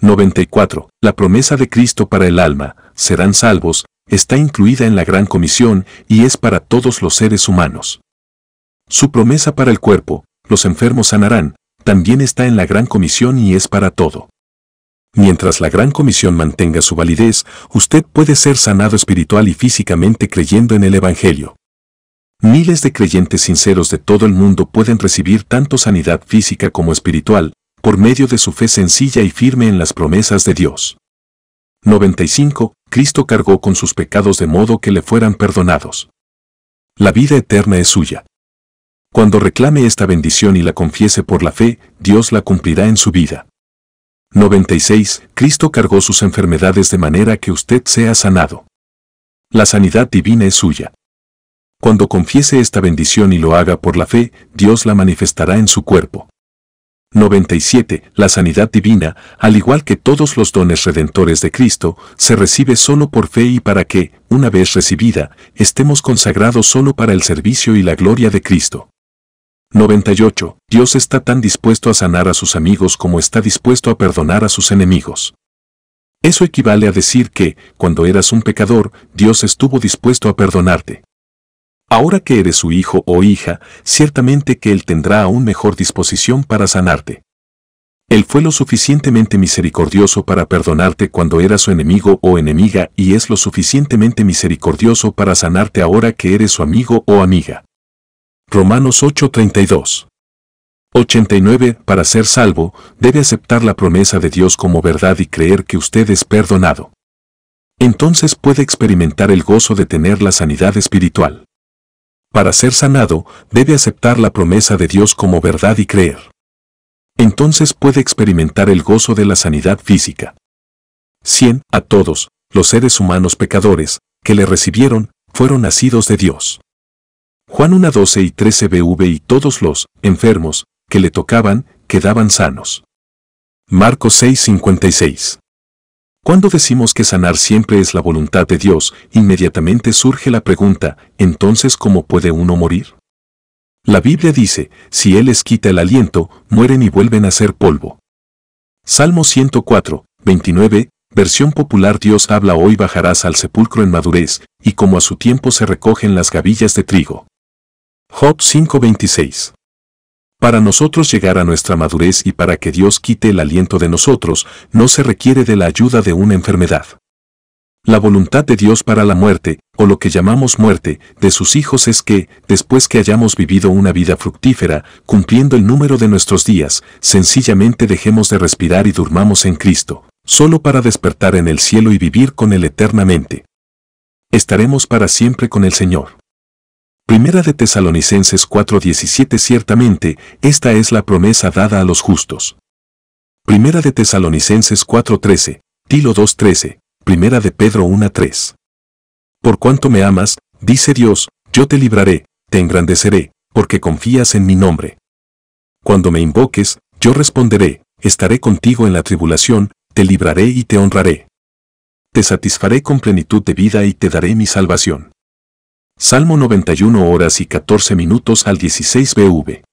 [SPEAKER 1] 94. La promesa de Cristo para el alma, serán salvos, está incluida en la gran comisión y es para todos los seres humanos. Su promesa para el cuerpo, los enfermos sanarán, también está en la gran comisión y es para todo. Mientras la Gran Comisión mantenga su validez, usted puede ser sanado espiritual y físicamente creyendo en el Evangelio. Miles de creyentes sinceros de todo el mundo pueden recibir tanto sanidad física como espiritual, por medio de su fe sencilla y firme en las promesas de Dios. 95. Cristo cargó con sus pecados de modo que le fueran perdonados. La vida eterna es suya. Cuando reclame esta bendición y la confiese por la fe, Dios la cumplirá en su vida. 96. Cristo cargó sus enfermedades de manera que usted sea sanado. La sanidad divina es suya. Cuando confiese esta bendición y lo haga por la fe, Dios la manifestará en su cuerpo. 97. La sanidad divina, al igual que todos los dones redentores de Cristo, se recibe solo por fe y para que, una vez recibida, estemos consagrados solo para el servicio y la gloria de Cristo. 98. Dios está tan dispuesto a sanar a sus amigos como está dispuesto a perdonar a sus enemigos. Eso equivale a decir que, cuando eras un pecador, Dios estuvo dispuesto a perdonarte. Ahora que eres su hijo o hija, ciertamente que Él tendrá aún mejor disposición para sanarte. Él fue lo suficientemente misericordioso para perdonarte cuando eras su enemigo o enemiga y es lo suficientemente misericordioso para sanarte ahora que eres su amigo o amiga. Romanos 8:32. 89. Para ser salvo, debe aceptar la promesa de Dios como verdad y creer que usted es perdonado. Entonces puede experimentar el gozo de tener la sanidad espiritual. Para ser sanado, debe aceptar la promesa de Dios como verdad y creer. Entonces puede experimentar el gozo de la sanidad física. 100. A todos, los seres humanos pecadores, que le recibieron, fueron nacidos de Dios. Juan 1.12 y 13 BV y todos los enfermos que le tocaban quedaban sanos. Marcos 6.56 Cuando decimos que sanar siempre es la voluntad de Dios, inmediatamente surge la pregunta, entonces ¿cómo puede uno morir? La Biblia dice, si Él les quita el aliento, mueren y vuelven a ser polvo. Salmo 104, 29, versión popular Dios habla hoy bajarás al sepulcro en madurez, y como a su tiempo se recogen las gavillas de trigo. Job 5:26. Para nosotros llegar a nuestra madurez y para que Dios quite el aliento de nosotros, no se requiere de la ayuda de una enfermedad. La voluntad de Dios para la muerte, o lo que llamamos muerte, de sus hijos es que, después que hayamos vivido una vida fructífera, cumpliendo el número de nuestros días, sencillamente dejemos de respirar y durmamos en Cristo, solo para despertar en el cielo y vivir con Él eternamente. Estaremos para siempre con el Señor. Primera de Tesalonicenses 4:17 Ciertamente, esta es la promesa dada a los justos. Primera de Tesalonicenses 4:13, Tilo 2:13, Primera de Pedro 1:3. Por cuanto me amas, dice Dios, yo te libraré, te engrandeceré, porque confías en mi nombre. Cuando me invoques, yo responderé, estaré contigo en la tribulación, te libraré y te honraré. Te satisfaré con plenitud de vida y te daré mi salvación. Salmo 91 horas y 14 minutos al 16 BV.